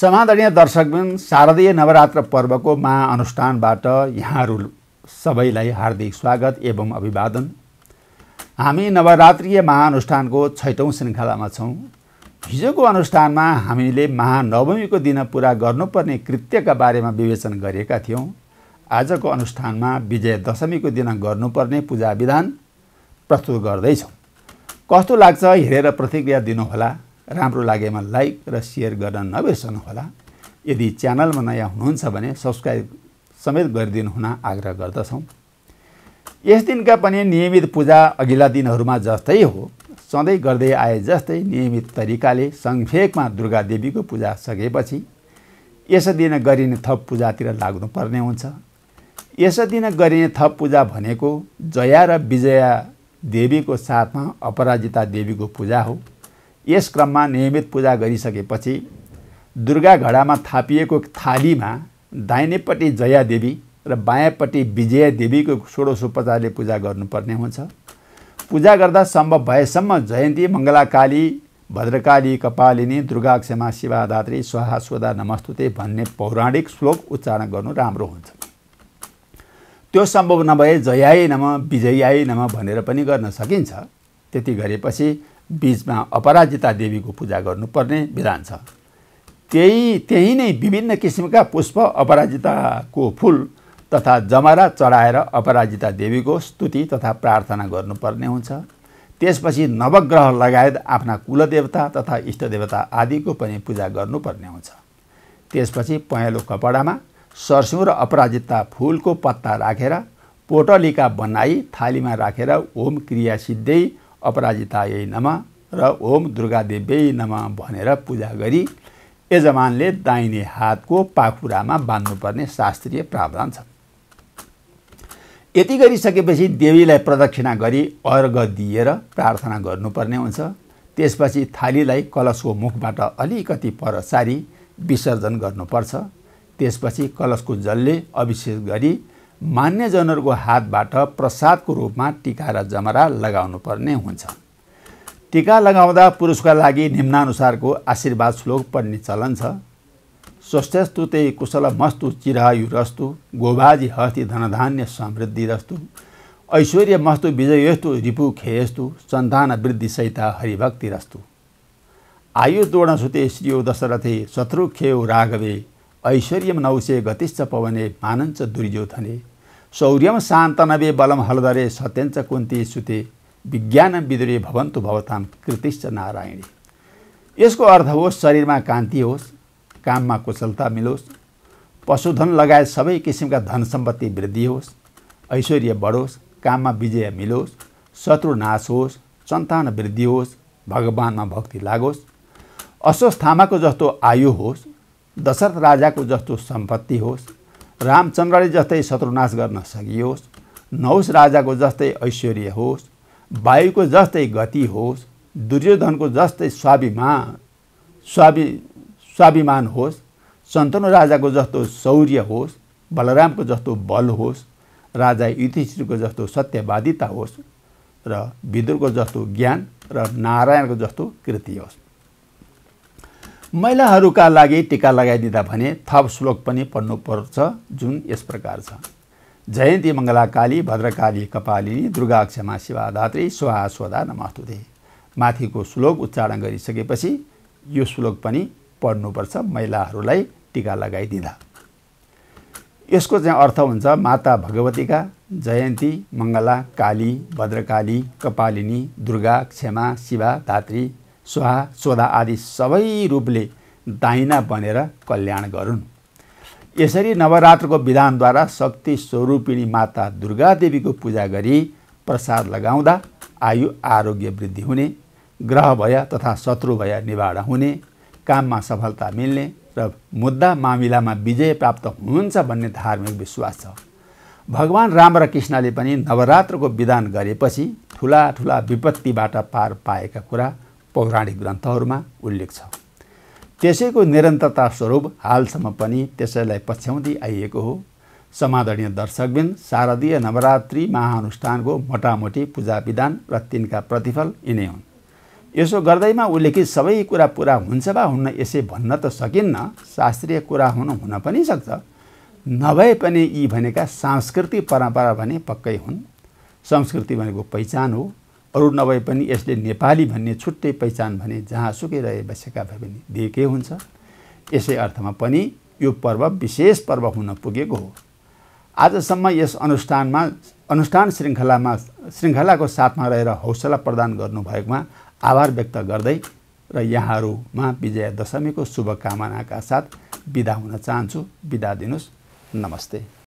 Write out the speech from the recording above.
समादरणीय दर्शकबिन शारदीय नवरात्र पर्वको महाअनुष्ठानबाट यहाँहरू सबैलाई हार्दिक स्वागत एवं अभिवादन हामी नवरात्रीय महाअनुष्ठानको छैटौँ श्रृङ्खलामा छौँ हिजोको अनुष्ठानमा हामीले महानवमीको दिन पुरा गर्नुपर्ने कृत्यका बारेमा विवेचन गरेका थियौँ आजको अनुष्ठानमा विजय दशमीको दिन गर्नुपर्ने पूजा विधान प्रस्तुत गर्दैछौँ कस्तो लाग्छ हेरेर प्रतिक्रिया दिनुहोला राम्रो लागेमा लाइक र सेयर गर्न नबिर्सनुहोला यदि च्यानलमा नयाँ हुनुहुन्छ भने सब्सक्राइब समेत गरिदिनु हुन आग्रह गर्दछौँ यस दिनका पनि नियमित पूजा अघिल्ला दिनहरूमा जस्तै हो सधैँ गर्दै आए जस्तै नियमित तरिकाले सङ्घेकमा दुर्गा देवीको पूजा सकेपछि यस दिन गरिने थप पूजातिर लाग्नुपर्ने हुन्छ यस दिन गरिने थप पूजा भनेको जया र विजया देवीको साथमा अपराजिता देवीको पूजा हो यस क्रममा नियमित पूजा गरिसकेपछि दुर्गा घडामा थापिएको थालीमा दाहिनेपट्टि देवी र बायाँपट्टि विजया देवीको षोडशोपचारले पूजा गर्नुपर्ने हुन्छ पूजा गर्दा सम्भव भएसम्म जयन्ती मङ्गलाकाली भद्रकाली कपालिनी दुर्गा क्षमा शिवाधात्री स्वाहा स्वदा नमस्तुते भन्ने पौराणिक श्लोक उच्चारण गर्नु राम्रो हुन्छ त्यो सम्भव नभए जयाय नम विजयाय नम भनेर पनि गर्न सकिन्छ त्यति गरेपछि बिचमा अपराजिता देवीको पूजा गर्नुपर्ने विधान छ त्यही त्यही नै विभिन्न किसिमका पुष्प अपराजिताको फुल तथा जमरा चढाएर अपराजिता देवीको स्तुति तथा प्रार्थना गर्नुपर्ने हुन्छ त्यसपछि नवग्रह लगायत आफ्ना कुलदेवता तथा इष्टदेवता आदिको पनि पूजा गर्नुपर्ने हुन्छ त्यसपछि पहेँलो कपडामा सरसिउँ र अपराजिता फुलको पत्ता राखेर पोटलिका बनाई थालीमा राखेर ओम क्रिया सिद्धै अपराजितायै नम र ओम दुर्गादेव्यै नम भनेर पूजा गरी यजमानले दाहिने हातको पाखुरामा बाँध्नुपर्ने शास्त्रीय प्रावधान छ यति गरिसकेपछि देवीलाई प्रदक्षिणा गरी अर्घ दिएर प्रार्थना गर्नुपर्ने हुन्छ त्यसपछि थालीलाई कलशको मुखबाट अलिकति पर सारी विसर्जन गर्नुपर्छ त्यसपछि कलशको जलले अभिषेक गरी मान्यजनहरूको हातबाट प्रसादको रूपमा टिका र जमरा लगाउनु पर्ने हुन्छ टिका लगाउँदा पुरुषका लागि निम्नानुसारको आशीर्वाद श्लोक पढ्ने चलन छ स्वस्थस्तु त्यही कुशल मस्तु चिरायु रस्तु गोबाजी हस्ति धनधान्य रस्तु ऐश्वर्य मस्तु विजय विजयस्तु रिपु खेयस्तु सन्तान हरिभक्ति रस्तु आयु सुते श्रियो दशरथे शत्रु खेउ राघवे ऐश्वर्यम नौसे गतिश्च पवने मानञ्च दुर्योधने शौर्यम सान्तनवे बलम हलधरे सत्यञ्च कुन्ती सुते विज्ञान विदुरे भवन्तु भवताम कृतिश्च नारायणी यसको अर्थ होस् शरीरमा कान्ति होस् काममा कुशलता मिलोस् पशुधन लगायत सबै किसिमका धन सम्पत्ति वृद्धि होस् ऐश्वर्य बढोस् काममा विजय मिलोस् शत्रु नाश होस् सन्तान वृद्धि होस् भगवानमा भक्ति लागोस् अश्वस्थामाको जस्तो आयु होस् दशरथ राजाको जस्तो सम्पत्ति होस् रामचन्द्रले जस्तै शत्रुनाश गर्न सकियोस् नहोस् राजाको जस्तै ऐश्वर्य होस् वायुको जस्तै गति होस् दुर्योधनको जस्तै स्वाभिमान स्वाभि स्वाभिमान होस् सन्तनु राजाको जस्तो शौर्य होस् बलरामको जस्तो बल होस् राजा युधिष्ठिरको जस्तो सत्यवादिता होस् र विदुरको जस्तो ज्ञान र नारायणको जस्तो कृति होस् महिलाहरूका लागि टिका लगाइदिँदा भने थप श्लोक पनि पढ्नुपर्छ जुन यस प्रकार छ जयन्ती मङ्गलाकाली भद्रकाली कपालिनी दुर्गा क्षमा शिवाधात्री धात्री स्वाहा स्वदा नमस्तुते माथिको श्लोक उच्चारण गरिसकेपछि यो श्लोक पनि पढ्नुपर्छ महिलाहरूलाई टिका लगाइदिँदा यसको चाहिँ अर्थ हुन्छ माता भगवतीका जयन्ती मङ्गला काली भद्रकाली कपालिनी दुर्गा क्षमा शिवा धात्री सुहा सोधा आदि सबै रूपले दाहिना बनेर कल्याण गरून् यसरी नवरात्रको विधानद्वारा शक्ति स्वरूपिणी माता दुर्गा देवीको पूजा गरी प्रसाद लगाउँदा आयु आरोग्य वृद्धि हुने ग्रह भय तथा शत्रु भय निवारण हुने काममा सफलता मिल्ने र मुद्दा मामिलामा विजय प्राप्त हुन्छ भन्ने धार्मिक विश्वास छ भगवान् राम र कृष्णले पनि नवरात्रको विधान गरेपछि ठुला ठुला विपत्तिबाट पार पाएका कुरा पौराणिक ग्रन्थहरूमा उल्लेख छ त्यसैको निरन्तरता स्वरूप हालसम्म पनि त्यसैलाई पछ्याउँदै आइएको हो समादरणीय दर्शकबिन शारदीय नवरात्रि महाअनुष्ठानको मोटामोटी पूजा विधान र तिनका प्रतिफल यिनै हुन् यसो गर्दैमा उल्लेखित सबै कुरा पुरा हुन्छ वा हुन्न यसै भन्न त सकिन्न शास्त्रीय कुरा हुनु हुन पनि सक्छ नभए पनि यी भनेका सांस्कृतिक परम्परा भने पक्कै हुन् संस्कृति भनेको पहिचान हो अरू नभए पनि यसले नेपाली भन्ने छुट्टै पहिचान भने जहाँ सुकै रहे बसेका भए पनि दिएकै हुन्छ यसै अर्थमा पनि यो पर्व विशेष पर्व हुन पुगेको हो आजसम्म यस अनुष्ठानमा अनुष्ठान श्रृङ्खलामा श्रृङ्खलाको साथमा रहेर हौसला प्रदान गर्नुभएकोमा आभार व्यक्त गर्दै र यहाँहरूमा विजया दशमीको शुभकामनाका साथ बिदा हुन चाहन्छु बिदा दिनुहोस् नमस्ते